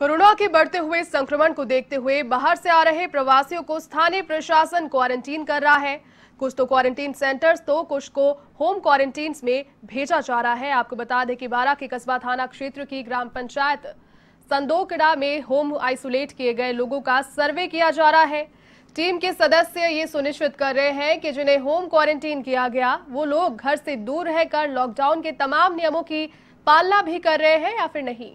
corona के बढ़ते हुए संक्रमण को देखते हुए बाहर से आ रहे प्रवासियों को स्थानीय प्रशासन क्वारंटीन कर रहा है कुछ तो क्वारंटीन सेंटर्स तो कुछ को होम क्वारंटीन में भेजा जा रहा है आपको बता दें कि बारा के कस्बा थाना क्षेत्र की ग्राम पंचायत संदोकड़ा में होम आइसोलेट किए गए लोगों का सर्वे किया जा रहा है टीम के सदस्य ये सुनिश्चित कर रहे हैं कि जिन्हें होम क्वारंटीन किया गया वो लोग घर से दूर रहकर लॉकडाउन के तमाम नियमों की पालना भी कर रहे हैं या फिर नहीं